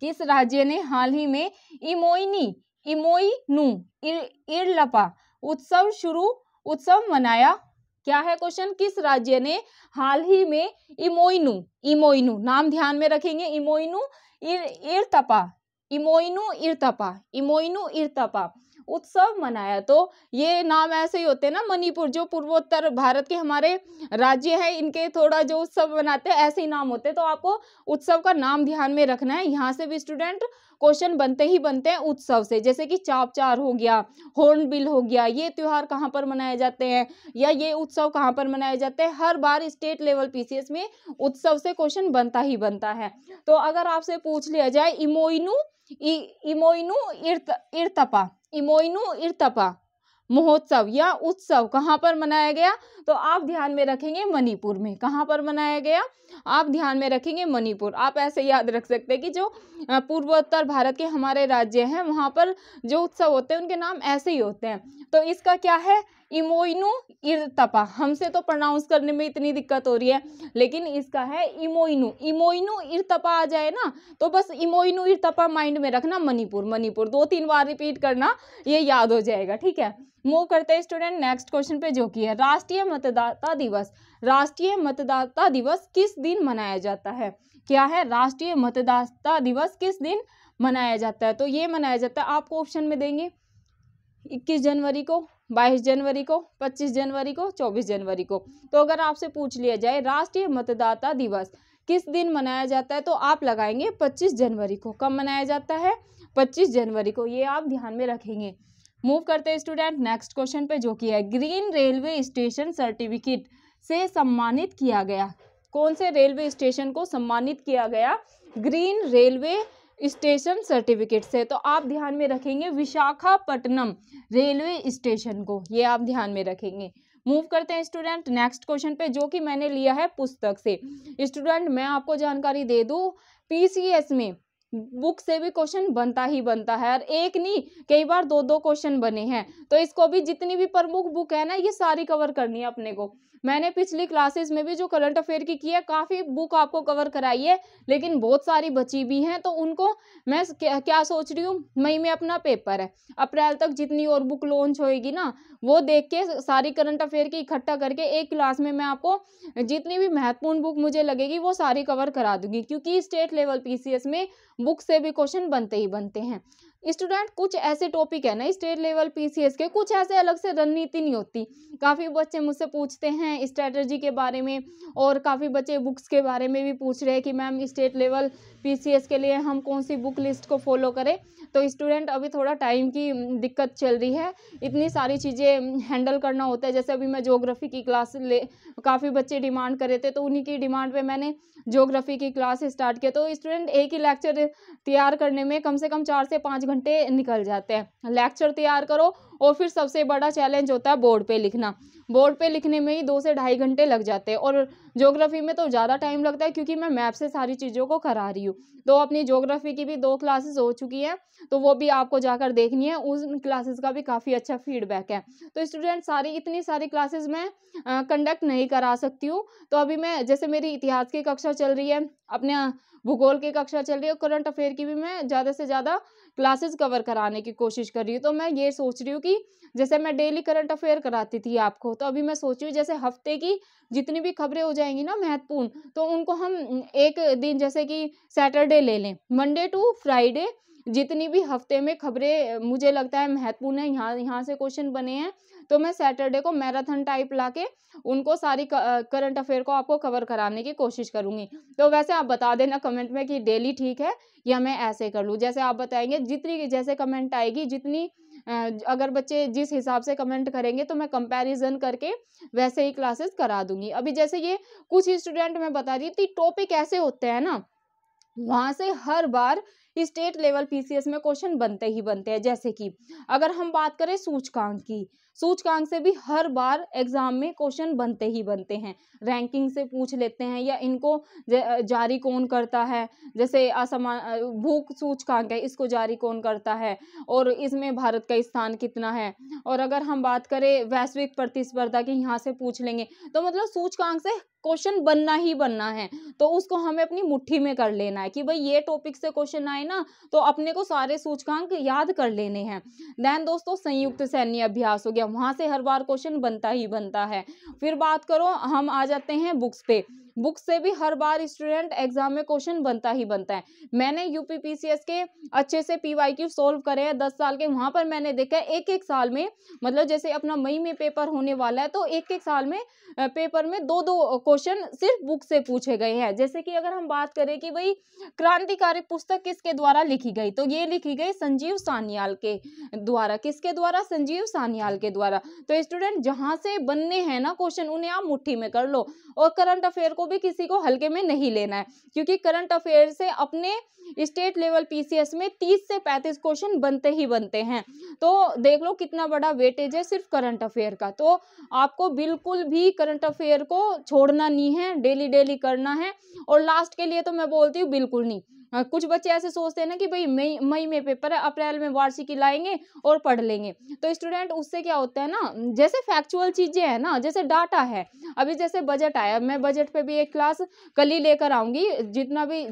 किस राज्य ने हाल ही में इमोइनी इमोइनू इरलपा उत्सव शुरू उत्सव मनाया क्या है क्वेश्चन किस राज्य ने हाल ही में इमोइनु इमोइनु नाम ध्यान में रखेंगे इमोइनु इर इमोइनु इमोइनू इमोइनु इमोइनू इरतपा उत्सव मनाया तो ये नाम ऐसे ही होते हैं ना मणिपुर जो पूर्वोत्तर भारत के हमारे राज्य हैं इनके थोड़ा जो उत्सव मनाते हैं ऐसे ही नाम होते हैं तो आपको उत्सव का नाम ध्यान में रखना है यहाँ से भी स्टूडेंट क्वेश्चन बनते ही बनते हैं उत्सव से जैसे कि चाप चार हो गया हॉर्नबिल हो गया ये त्यौहार कहाँ पर मनाए जाते हैं या ये उत्सव कहाँ पर मनाए जाते हैं हर बार स्टेट लेवल पीसीएस में उत्सव से क्वेश्चन बनता ही बनता है तो अगर आपसे पूछ लिया जाए इमोइनू इमोइनू इर्त इर्तपा ir irtapa. महोत्सव या उत्सव कहाँ पर मनाया गया तो आप ध्यान में रखेंगे मणिपुर में कहाँ पर मनाया गया आप ध्यान में रखेंगे मणिपुर आप ऐसे याद रख सकते हैं कि जो पूर्वोत्तर भारत के हमारे राज्य हैं वहाँ पर जो उत्सव होते हैं उनके नाम ऐसे ही होते हैं तो इसका क्या है इमोइनो इरतपा हमसे तो प्रोनाउंस करने में इतनी दिक्कत हो रही है लेकिन इसका है इमोइनू इमोइनु इरतपा आ जाए ना तो बस इमोइनु इरतपा माइंड में रखना मणिपुर मणिपुर दो तीन बार रिपीट करना ये याद हो जाएगा ठीक है मूव करते हैं स्टूडेंट नेक्स्ट क्वेश्चन पे जो कि है राष्ट्रीय मतदाता दिवस राष्ट्रीय मतदाता दिवस किस दिन मनाया जाता है क्या है राष्ट्रीय मतदाता दिवस किस दिन मनाया जाता है तो ये मनाया जाता है आपको ऑप्शन में देंगे इक्कीस जनवरी को बाईस जनवरी को पच्चीस जनवरी को चौबीस जनवरी को तो अगर आपसे पूछ लिया जाए राष्ट्रीय मतदाता दिवस किस दिन मनाया जाता है तो आप लगाएंगे पच्चीस जनवरी को कब मनाया जाता है पच्चीस जनवरी को ये आप ध्यान में रखेंगे मूव करते हैं स्टूडेंट नेक्स्ट क्वेश्चन पे जो कि है ग्रीन रेलवे स्टेशन सर्टिफिकेट से सम्मानित किया गया कौन से रेलवे स्टेशन को सम्मानित किया गया ग्रीन रेलवे स्टेशन सर्टिफिकेट से तो आप ध्यान में रखेंगे विशाखापट्टनम रेलवे स्टेशन को ये आप ध्यान में रखेंगे मूव करते हैं स्टूडेंट नेक्स्ट क्वेश्चन पे जो कि मैंने लिया है पुस्तक से स्टूडेंट मैं आपको जानकारी दे दूँ पीसीएस में बुक से भी क्वेश्चन बनता ही बनता है और एक नहीं कई बार दो दो क्वेश्चन बने हैं तो इसको भी जितनी भी प्रमुख बुक है ना ये सारी कवर करनी है अपने को मैंने पिछली क्लासेस में भी जो करंट अफेयर की की है काफ़ी बुक आपको कवर कराई है लेकिन बहुत सारी बची भी हैं तो उनको मैं क्या, क्या सोच रही हूँ मई में अपना पेपर है अप्रैल तक जितनी और बुक लॉन्च होएगी ना वो देख के सारी करंट अफेयर की इकट्ठा करके एक क्लास में मैं आपको जितनी भी महत्वपूर्ण बुक मुझे लगेगी वो सारी कवर करा दूंगी क्योंकि स्टेट लेवल पीसीएस में बुक से भी क्वेश्चन बनते ही बनते हैं स्टूडेंट कुछ ऐसे टॉपिक है ना स्टेट लेवल पीसीएस के कुछ ऐसे अलग से रणनीति नहीं होती काफ़ी बच्चे मुझसे पूछते हैं स्ट्रेटजी के बारे में और काफ़ी बच्चे बुक्स के बारे में भी पूछ रहे हैं कि मैम स्टेट लेवल पीसीएस के लिए हम कौन सी बुक लिस्ट को फॉलो करें तो स्टूडेंट अभी थोड़ा टाइम की दिक्कत चल रही है इतनी सारी चीज़ें हैंडल करना होता है जैसे अभी मैं जोग्राफ़ी की क्लास ले काफ़ी बच्चे डिमांड कर रहे थे तो उन्हीं की डिमांड पे मैंने जोग्राफ़ी की क्लास स्टार्ट किया तो स्टूडेंट एक ही लेक्चर तैयार करने में कम से कम चार से पाँच घंटे निकल जाते हैं लेक्चर तैयार करो और फिर सबसे बड़ा चैलेंज होता है बोर्ड पे लिखना बोर्ड पे लिखने में ही दो से ढाई घंटे लग जाते हैं और ज्योग्राफी में तो ज़्यादा टाइम लगता है क्योंकि मैं मैप से सारी चीज़ों को करा रही हूँ तो अपनी ज्योग्राफी की भी दो क्लासेस हो चुकी हैं तो वो भी आपको जाकर देखनी है उन क्लासेस का भी काफ़ी अच्छा फीडबैक है तो स्टूडेंट सारी इतनी सारी क्लासेस मैं कंडक्ट नहीं करा सकती हूँ तो अभी मैं जैसे मेरी इतिहास की कक्षा चल रही है अपने भूगोल की कक्षा चल रही है करंट अफेयर की भी मैं ज़्यादा से ज़्यादा क्लासेस कवर कराने की कोशिश कर रही हूँ तो मैं ये सोच रही हूँ कि जैसे मैं डेली करंट अफेयर कराती थी आपको तो अभी मैं सोच रही हूँ जैसे हफ्ते की जितनी भी खबरें हो जाएंगी ना महत्वपूर्ण तो उनको हम एक दिन जैसे कि सैटरडे ले लें मंडे टू फ्राइडे जितनी भी हफ्ते में खबरें मुझे लगता है महत्वपूर्ण है यहाँ यहाँ से क्वेश्चन बने हैं तो मैं सैटरडे को मैराथन टाइप ला के उनको सारी करंट अफेयर को आपको कवर कराने की कोशिश करूंगी तो वैसे आप बता देना कमेंट में कि डेली ठीक है या मैं ऐसे कर लूँ जैसे आप बताएंगे जितनी जैसे कमेंट आएगी जितनी अगर बच्चे जिस हिसाब से कमेंट करेंगे तो मैं कंपैरिजन करके वैसे ही क्लासेस करा दूंगी अभी जैसे ये कुछ स्टूडेंट मैं बता रही थी टॉपिक ऐसे होते हैं ना वहां से हर बार स्टेट लेवल पीसीएस में क्वेश्चन बनते ही बनते हैं जैसे कि अगर हम बात करें सूचकांक की सूचकांक से भी हर बार एग्जाम में क्वेश्चन बनते ही बनते हैं रैंकिंग से पूछ लेते हैं या इनको जारी कौन करता है जैसे असमान भूख सूचकांक है इसको जारी कौन करता है और इसमें भारत का स्थान कितना है और अगर हम बात करें वैश्विक प्रतिस्पर्धा की यहाँ से पूछ लेंगे तो मतलब सूचकांक से क्वेश्चन बनना ही बनना है तो उसको हमें अपनी मुट्ठी में कर लेना है कि भाई ये टॉपिक से क्वेश्चन आए ना तो अपने को सारे सूचकांक याद कर लेने हैं देन दोस्तों संयुक्त सैन्य अभ्यास हो गया वहां से हर बार क्वेश्चन बनता ही बनता है फिर बात करो हम आ जाते हैं बुक्स पे बुक से भी हर बार स्टूडेंट एग्जाम में क्वेश्चन बनता ही बनता है मैंने यूपीपीसीएस के अच्छे से पीवाईक्यू सॉल्व करे हैं दस साल के वहां पर मैंने देखा है एक एक साल में मतलब जैसे अपना मई में पेपर होने वाला है तो एक एक साल में पेपर में दो दो क्वेश्चन सिर्फ बुक से पूछे गए हैं जैसे कि अगर हम बात करें कि भाई क्रांतिकारी पुस्तक किसके द्वारा लिखी गई तो ये लिखी गई संजीव सानियाल के द्वारा किसके द्वारा संजीव सानियाल के द्वारा तो स्टूडेंट जहां से बनने हैं ना क्वेश्चन उन्हें आप मुट्ठी में कर लो और करंट अफेयर को भी किसी को हल्के में नहीं लेना है क्योंकि करंट अफेयर से अपने स्टेट लेवल पीसीएस में 30 से 35 क्वेश्चन बनते ही बनते हैं तो देख लो कितना बड़ा वेटेज है सिर्फ करंट अफेयर का तो आपको बिल्कुल भी करंट अफेयर को छोड़ना नहीं है डेली डेली करना है और लास्ट के लिए तो मैं बोलती हूँ बिल्कुल नहीं हाँ, कुछ बच्चे ऐसे सोचते हैं ना कि भाई मई मई में पेपर है अप्रैल में वार्षिकी लाएंगे और पढ़ लेंगे तो स्टूडेंट उससे क्या होता है ना जैसे फैक्चुअल चीज़ें हैं ना जैसे डाटा है अभी जैसे बजट आया मैं बजट पे भी एक क्लास कल ही लेकर आऊंगी जितना भी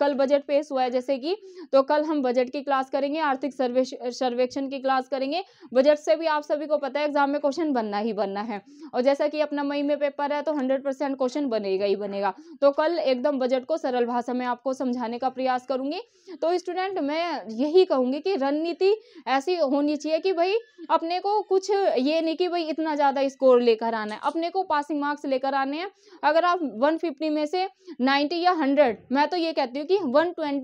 कल बजट पेश हुआ है जैसे कि तो कल हम बजट की क्लास करेंगे आर्थिक सर्वे सर्वेक्षण की क्लास करेंगे बजट से भी आप सभी को पता है एग्जाम में क्वेश्चन बनना ही बनना है और जैसा कि अपना मई में पेपर है तो हंड्रेड क्वेश्चन बनेगा ही बनेगा तो कल एकदम बजट को सरल भाषा में आपको समझाने का प्रयास करूंगी तो स्टूडेंट मैं यही कहूंगी कि रणनीति ऐसी होनी चाहिए कि भाई अपने को कुछ ये नहीं कि भाई इतना ज़्यादा स्कोर लेकर आना है अपने को पासिंग मार्क्स लेकर आने हैं अगर आप वन में से नाइन्टी या हंड्रेड मैं तो ये कहती हूँ कि वन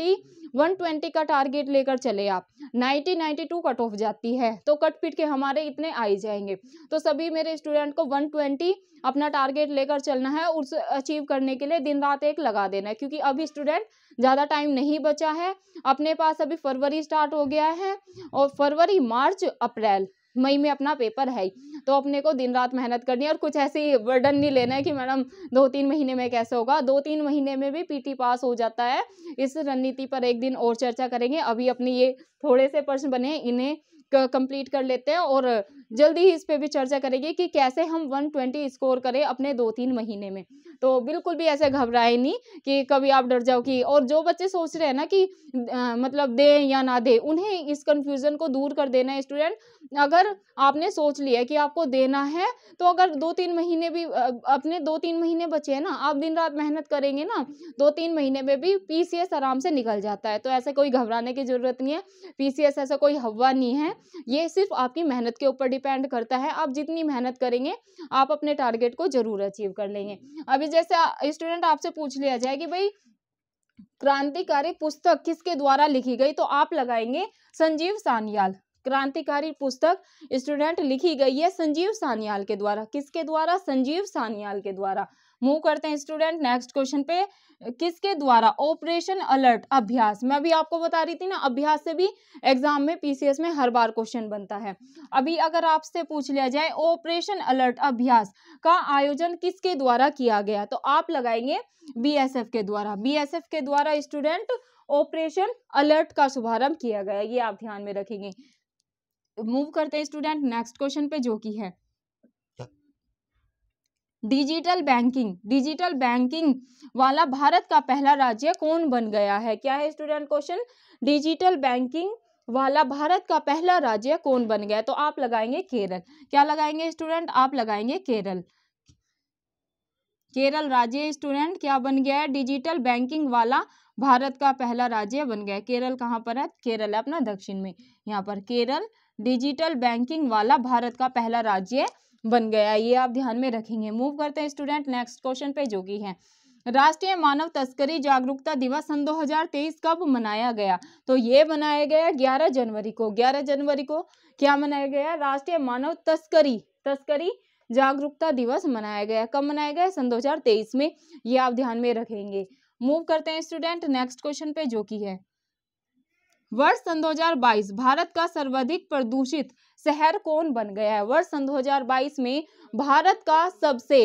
120 का टारगेट लेकर चले आप 90 92 कट ऑफ जाती है तो कट पिट के हमारे इतने आ ही जाएंगे तो सभी मेरे स्टूडेंट को 120 अपना टारगेट लेकर चलना है उस अचीव करने के लिए दिन रात एक लगा देना है क्योंकि अभी स्टूडेंट ज़्यादा टाइम टाइम नहीं बचा है अपने पास अभी फरवरी स्टार्ट हो गया है और फरवरी मार्च अप्रैल मई में अपना पेपर है तो अपने को दिन रात मेहनत करनी है और कुछ ऐसी वर्डन नहीं लेना है कि मैडम दो तीन महीने में कैसे होगा दो तीन महीने में भी पीटी पास हो जाता है इस रणनीति पर एक दिन और चर्चा करेंगे अभी अपने ये थोड़े से प्रश्न बने इन्हें कंप्लीट कर लेते हैं और जल्दी ही इस पर भी चर्चा करेंगे कि कैसे हम 120 स्कोर करें अपने दो तीन महीने में तो बिल्कुल भी ऐसे घबराए नहीं कि कभी आप डर जाओ कि और जो बच्चे सोच रहे हैं ना कि आ, मतलब दे या ना दे उन्हें इस कन्फ्यूज़न को दूर कर देना स्टूडेंट अगर आपने सोच लिया कि आपको देना है तो अगर दो तीन महीने भी अपने दो तीन महीने बचे हैं ना आप दिन रात मेहनत करेंगे ना दो तीन महीने में भी पी आराम से निकल जाता है तो ऐसे कोई घबराने की ज़रूरत नहीं है पी ऐसा कोई हवा नहीं है ये सिर्फ आपकी मेहनत के ऊपर डिपेंड करता है आप जितनी मेहनत करेंगे आप अपने टारगेट को जरूर अचीव कर लेंगे अभी जैसे स्टूडेंट आपसे पूछ लिया जाए कि भाई क्रांतिकारी पुस्तक किसके द्वारा लिखी गई तो आप लगाएंगे संजीव सान्याल क्रांतिकारी पुस्तक स्टूडेंट लिखी गई है संजीव सान्याल के द्वारा किसके द्वारा संजीव सान्याल के द्वारा मूव करते हैं स्टूडेंट नेक्स्ट क्वेश्चन पे किसके द्वारा ऑपरेशन अलर्ट अभ्यास मैं भी आपको बता रही थी ना अभ्यास से भी एग्जाम में पीसीएस में हर बार क्वेश्चन बनता है अभी अगर आपसे पूछ लिया जाए ऑपरेशन अलर्ट अभ्यास का आयोजन किसके द्वारा किया गया तो आप लगाएंगे बीएसएफ के द्वारा बीएसएफ के द्वारा स्टूडेंट ऑपरेशन अलर्ट का शुभारंभ किया गया ये आप ध्यान में रखेंगे मूव करते हैं स्टूडेंट नेक्स्ट क्वेश्चन पे जो की है डिजिटल बैंकिंग डिजिटल बैंकिंग वाला भारत का पहला राज्य कौन बन गया है क्या है स्टूडेंट क्वेश्चन डिजिटल बैंकिंग वाला भारत का पहला राज्य कौन बन गया तो आप लगाएंगे केरल क्या लगाएंगे स्टूडेंट आप लगाएंगे केरल केरल राज्य स्टूडेंट क्या बन गया है डिजिटल बैंकिंग वाला भारत का पहला राज्य बन गया है केरल कहाँ पर है केरल है अपना दक्षिण में यहाँ पर केरल डिजिटल बैंकिंग वाला भारत का पहला राज्य बन गया ये आप ध्यान में रखेंगे मूव करते हैं स्टूडेंट नेक्स्ट क्वेश्चन पे जो की है राष्ट्रीय मानव तस्करी जागरूकता दिवस सन 2023 कब मनाया गया तो ये मनाया गया 11 जनवरी को 11 जनवरी को क्या मनाया गया राष्ट्रीय मानव तस्करी तस्करी जागरूकता दिवस मनाया गया कब मनाया गया सन 2023 में ये आप ध्यान में रखेंगे मूव करते हैं स्टूडेंट नेक्स्ट क्वेश्चन पे जो की है वर्ष सन 2022 भारत का सर्वाधिक प्रदूषित शहर कौन बन गया है वर्ष सन 2022 में भारत का सबसे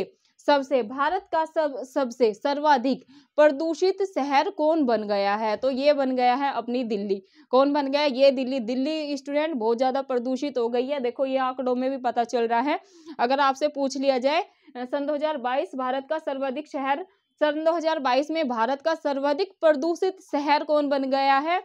सबसे भारत का सब सबसे सर्वाधिक प्रदूषित शहर कौन बन गया है तो ये बन गया है अपनी दिल्ली कौन बन गया ये दिल्ली दिल्ली स्टूडेंट बहुत ज़्यादा प्रदूषित हो गई है देखो ये आंकड़ों में भी पता चल रहा है अगर आपसे पूछ लिया जाए सन 2022 भारत का सर्वाधिक शहर सन 2022 में भारत का सर्वाधिक प्रदूषित शहर कौन बन गया है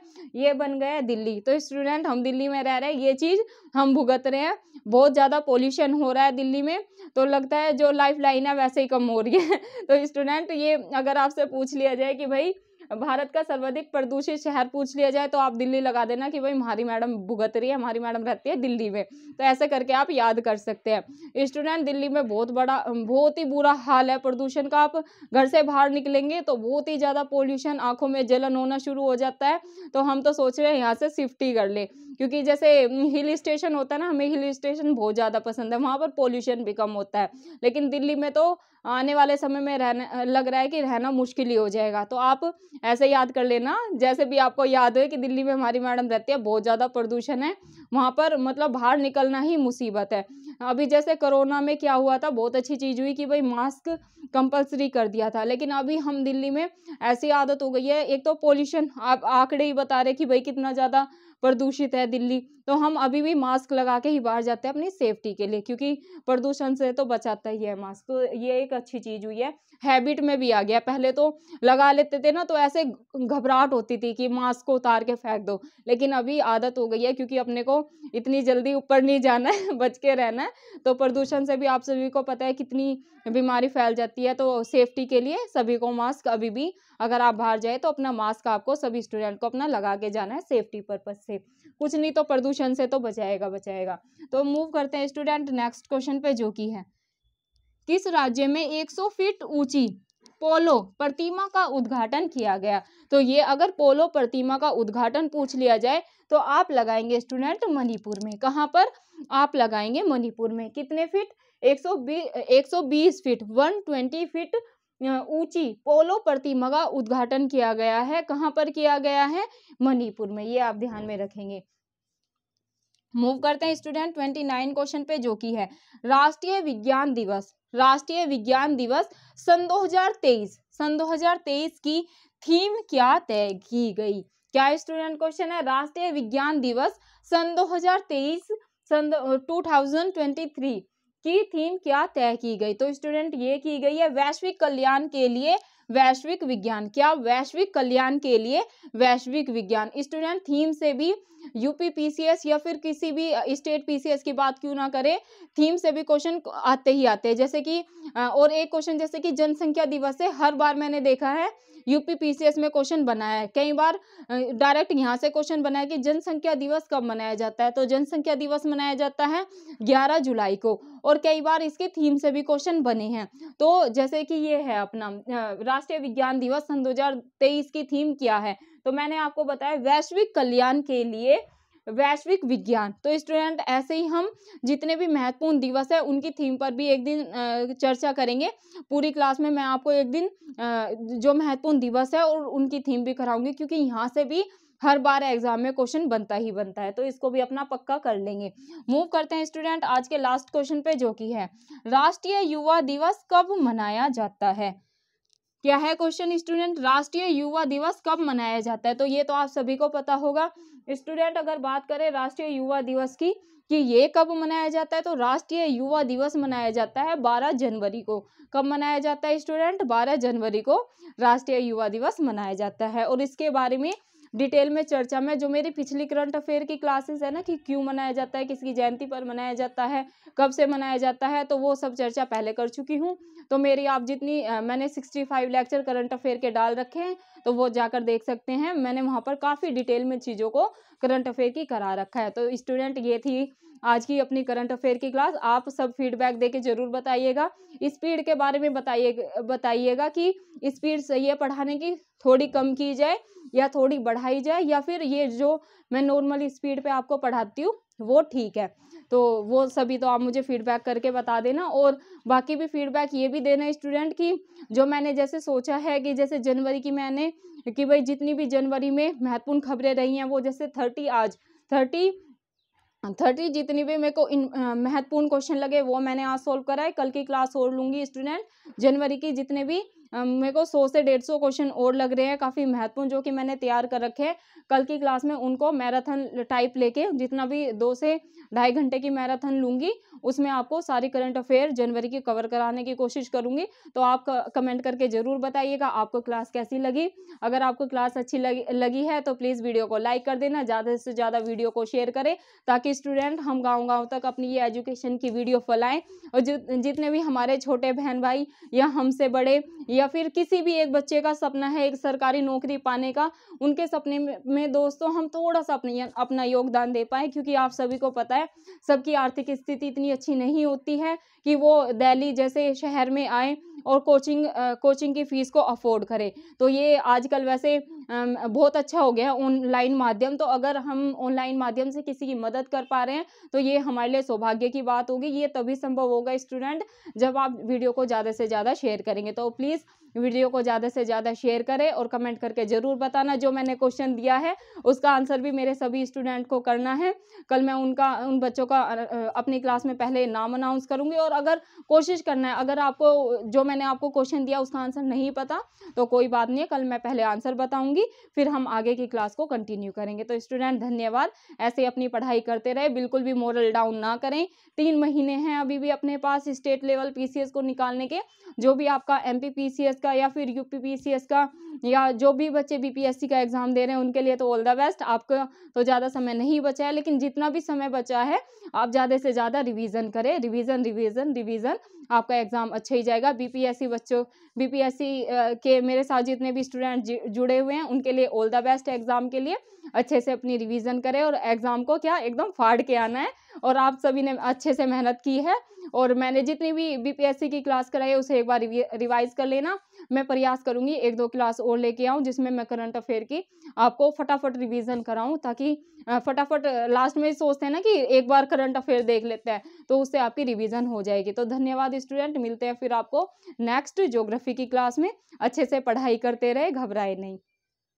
ये बन गया दिल्ली तो स्टूडेंट हम दिल्ली में रह रहे हैं ये चीज़ हम भुगत रहे हैं बहुत ज़्यादा पोल्यूशन हो रहा है दिल्ली में तो लगता है जो लाइफ लाइन है वैसे ही कम हो रही है तो स्टूडेंट ये अगर आपसे पूछ लिया जाए कि भाई भारत का सर्वाधिक प्रदूषित शहर पूछ लिया जाए तो आप दिल्ली लगा देना कि भाई हमारी मैडम भुगत रही है हमारी मैडम रहती है दिल्ली में तो ऐसे करके आप याद कर सकते हैं स्टूडेंट दिल्ली में बहुत बड़ा बहुत ही बुरा हाल है प्रदूषण का आप घर से बाहर निकलेंगे तो बहुत ही ज़्यादा पॉल्यूशन आँखों में जलन होना शुरू हो जाता है तो हम तो सोच रहे हैं यहाँ से शिफ्ट ही कर लें क्योंकि जैसे हिल स्टेशन होता है ना हमें हिल स्टेशन बहुत ज़्यादा पसंद है वहाँ पर पोल्यूशन भी कम होता है लेकिन दिल्ली में तो आने वाले समय में रहने लग रहा है कि रहना मुश्किल ही हो जाएगा तो आप ऐसे याद कर लेना जैसे भी आपको याद हो कि दिल्ली में हमारी मैडम रहती है बहुत ज़्यादा प्रदूषण है वहाँ पर मतलब बाहर निकलना ही मुसीबत है अभी जैसे कोरोना में क्या हुआ था बहुत अच्छी चीज़ हुई कि भाई मास्क कंपलसरी कर दिया था लेकिन अभी हम दिल्ली में ऐसी आदत हो गई है एक तो पोल्यूशन आप आंकड़े ही बता रहे कि भाई कितना ज़्यादा प्रदूषित है दिल्ली तो हम अभी भी मास्क लगा के ही बाहर जाते हैं अपनी सेफ्टी के लिए क्योंकि प्रदूषण से तो बचाता ही है मास्क तो ये एक अच्छी चीज़ हुई है हैबिट में भी आ गया पहले तो लगा लेते थे ना तो ऐसे घबराहट होती थी कि मास्क को उतार के फेंक दो लेकिन अभी आदत हो गई है क्योंकि अपने को इतनी जल्दी ऊपर नहीं जाना है बच के रहना है तो प्रदूषण से भी आप सभी को पता है कितनी बीमारी फैल जाती है तो सेफ्टी के लिए सभी को मास्क अभी भी अगर आप बाहर जाए तो अपना मास्क आपको सभी स्टूडेंट को अपना लगा के जाना है सेफ्टी पर्पज से कुछ नहीं तो प्रदूषण से तो बचाएगा बचाएगा तो मूव करते हैं स्टूडेंट नेक्स्ट क्वेश्चन पे जो की है किस राज्य में 100 फीट ऊंची पोलो प्रतिमा का उद्घाटन किया गया तो ये अगर पोलो प्रतिमा का उद्घाटन पूछ लिया जाए तो आप लगाएंगे स्टूडेंट मणिपुर में कहाँ पर आप लगाएंगे मणिपुर में कितने फीट सौ बीस फीट ट्वेंटी फीट ऊंची पोलो प्रतिमा का उद्घाटन किया गया है कहाँ पर किया गया है मणिपुर में ये आप ध्यान में रखेंगे मूव करते हैं स्टूडेंट ट्वेंटी नाइन क्वेश्चन पे जो कि है राष्ट्रीय विज्ञान दिवस राष्ट्रीय विज्ञान दिवस सन 2023 सन 2023 की थीम क्या तय की गई क्या स्टूडेंट क्वेश्चन है राष्ट्रीय विज्ञान दिवस सन 2023 सन 2023 की थीम क्या तय की गई तो स्टूडेंट ये की गई है वैश्विक कल्याण के लिए वैश्विक विज्ञान क्या वैश्विक कल्याण के लिए वैश्विक विज्ञान स्टूडेंट थीम से भी यूपी पीसीएस या फिर किसी भी स्टेट पीसीएस की बात क्यों ना करें थीम से भी क्वेश्चन आते ही आते हैं जैसे कि और एक क्वेश्चन जैसे कि जनसंख्या दिवस से हर बार मैंने देखा है यूपी पीसीएस में क्वेश्चन बनाया है कई बार डायरेक्ट यहाँ से क्वेश्चन बनाया कि जनसंख्या दिवस कब मनाया जाता है तो जनसंख्या दिवस मनाया जाता है ग्यारह जुलाई को और कई बार इसके थीम से भी क्वेश्चन बने हैं तो जैसे कि ये है अपना राष्ट्रीय विज्ञान दिवस सन दो की थीम क्या है तो मैंने आपको बताया वैश्विक कल्याण के लिए वैश्विक विज्ञान तो स्टूडेंट ऐसे ही हम जितने भी महत्वपूर्ण दिवस है उनकी थीम पर भी एक दिन चर्चा करेंगे पूरी क्लास में मैं आपको एक दिन जो महत्वपूर्ण दिवस है और उनकी थीम भी कराऊंगी क्योंकि यहाँ से भी हर बार एग्जाम में क्वेश्चन बनता ही बनता है तो इसको भी अपना पक्का कर लेंगे मूव करते हैं स्टूडेंट आज के लास्ट क्वेश्चन पे जो कि है राष्ट्रीय युवा दिवस कब मनाया जाता है क्या है क्वेश्चन स्टूडेंट राष्ट्रीय युवा दिवस कब मनाया जाता है तो ये तो आप सभी को पता होगा स्टूडेंट अगर बात करें राष्ट्रीय युवा दिवस की कि ये कब मनाया जाता है तो राष्ट्रीय युवा दिवस मनाया जाता है 12 जनवरी को कब मनाया जाता है स्टूडेंट 12 जनवरी को राष्ट्रीय युवा दिवस मनाया जाता है और इसके बारे में डिटेल में चर्चा में जो मेरी पिछली करंट अफेयर की क्लासेस है ना कि क्यों मनाया जाता है किसकी जयंती पर मनाया जाता है कब से मनाया जाता है तो वो सब चर्चा पहले कर चुकी हूँ तो मेरी आप जितनी मैंने sixty five lecture current affair के डाल रखे हैं तो वो जाकर देख सकते हैं मैंने वहाँ पर काफ़ी डिटेल में चीज़ों को करंट अफेयर की करा रखा है तो स्टूडेंट ये थी आज की अपनी करंट अफेयर की क्लास आप सब फीडबैक दे के जरूर बताइएगा स्पीड के बारे में बताइए बताइएगा कि स्पीड सही है पढ़ाने की थोड़ी कम की जाए या थोड़ी बढ़ाई जाए या फिर ये जो मैं नॉर्मल स्पीड पे आपको पढ़ाती हूँ वो ठीक है तो वो सभी तो आप मुझे फीडबैक करके बता देना और बाकी भी फीडबैक ये भी देना स्टूडेंट की जो मैंने जैसे सोचा है कि जैसे जनवरी की मैंने कि भाई जितनी भी जनवरी में महत्वपूर्ण खबरें रही हैं वो जैसे थर्टी आज थर्टी थर्टी जितनी भी मेरे को महत्वपूर्ण क्वेश्चन लगे वो मैंने आज सॉल्व करा है कल की क्लास और लूँगी स्टूडेंट जनवरी की जितने भी मेरे को सौ से डेढ़ सौ क्वेश्चन और लग रहे हैं काफ़ी महत्वपूर्ण जो कि मैंने तैयार कर रखे हैं कल की क्लास में उनको मैराथन टाइप लेके जितना भी दो से ढाई घंटे की मैराथन लूँगी उसमें आपको सारी करंट अफेयर जनवरी की कवर कराने की कोशिश करूँगी तो आप कमेंट करके ज़रूर बताइएगा आपको क्लास कैसी लगी अगर आपको क्लास अच्छी लगी लगी है तो प्लीज़ वीडियो को लाइक कर देना ज़्यादा से ज़्यादा वीडियो को शेयर करें ताकि स्टूडेंट हम गाँव गाँव तक अपनी ये एजुकेशन की वीडियो फैलाएँ और जितने भी हमारे छोटे बहन भाई या हमसे बड़े या या फिर किसी भी एक बच्चे का सपना है एक सरकारी नौकरी पाने का उनके सपने में दोस्तों हम थोड़ा सा अपने अपना योगदान दे पाए क्योंकि आप सभी को पता है सबकी आर्थिक स्थिति इतनी अच्छी नहीं होती है कि वो दिल्ली जैसे शहर में आए और कोचिंग कोचिंग की फ़ीस को अफोर्ड करें तो ये आजकल वैसे बहुत अच्छा हो गया है ऑनलाइन माध्यम तो अगर हम ऑनलाइन माध्यम से किसी की मदद कर पा रहे हैं तो ये हमारे लिए सौभाग्य की बात होगी ये तभी संभव होगा स्टूडेंट जब आप वीडियो को ज़्यादा से ज़्यादा शेयर करेंगे तो प्लीज़ वीडियो को ज़्यादा से ज़्यादा शेयर करें और कमेंट करके ज़रूर बताना जो मैंने क्वेश्चन दिया है उसका आंसर भी मेरे सभी स्टूडेंट को करना है कल मैं उनका उन बच्चों का अपनी क्लास में पहले नाम अनाउंस करूँगी और अगर कोशिश करना है अगर आपको जो मैंने आपको क्वेश्चन दिया उसका आंसर नहीं पता तो कोई बात नहीं कल मैं पहले आंसर बताऊँगी फिर हम आगे की क्लास को कंटिन्यू करेंगे तो स्टूडेंट धन्यवाद ऐसे अपनी पढ़ाई करते रहे बिल्कुल भी मोरल डाउन ना करें तीन महीने हैं अभी भी अपने पास स्टेट लेवल पीसीएस को निकालने के जो भी आपका एमपीपीसीएस का या फिर यू का या जो भी बच्चे बी का एग्ज़ाम दे रहे हैं उनके लिए तो ऑल द बेस्ट आपको तो ज़्यादा समय नहीं बचा है लेकिन जितना भी समय बचा है आप ज़्यादा से ज़्यादा रिवीजन करें रिवीजन रिवीजन रिवीजन आपका एग्ज़ाम अच्छा ही जाएगा बीपीएससी बच्चों बीपीएससी के मेरे साथ जितने भी स्टूडेंट जुड़े हुए हैं उनके लिए ऑल द बेस्ट एग्ज़ाम के लिए अच्छे से अपनी रिवीजन करें और एग्ज़ाम को क्या एकदम फाड़ के आना है और आप सभी ने अच्छे से मेहनत की है और मैंने जितनी भी बीपीएससी की क्लास कराई है उसे एक बार रिवाइज़ कर लेना मैं प्रयास करूंगी एक दो क्लास और लेके आऊँ जिसमें मैं करंट अफेयर की आपको फटाफट रिविज़न कराऊँ ताकि फटाफट लास्ट में सोचते हैं ना कि एक बार करंट अफेयर देख लेते हैं तो उससे आपकी रिविजन हो जाएगी तो धन्यवाद स्टूडेंट मिलते हैं फिर आपको नेक्स्ट जोग्राफी की क्लास में अच्छे से पढ़ाई करते रहे घबराए नहीं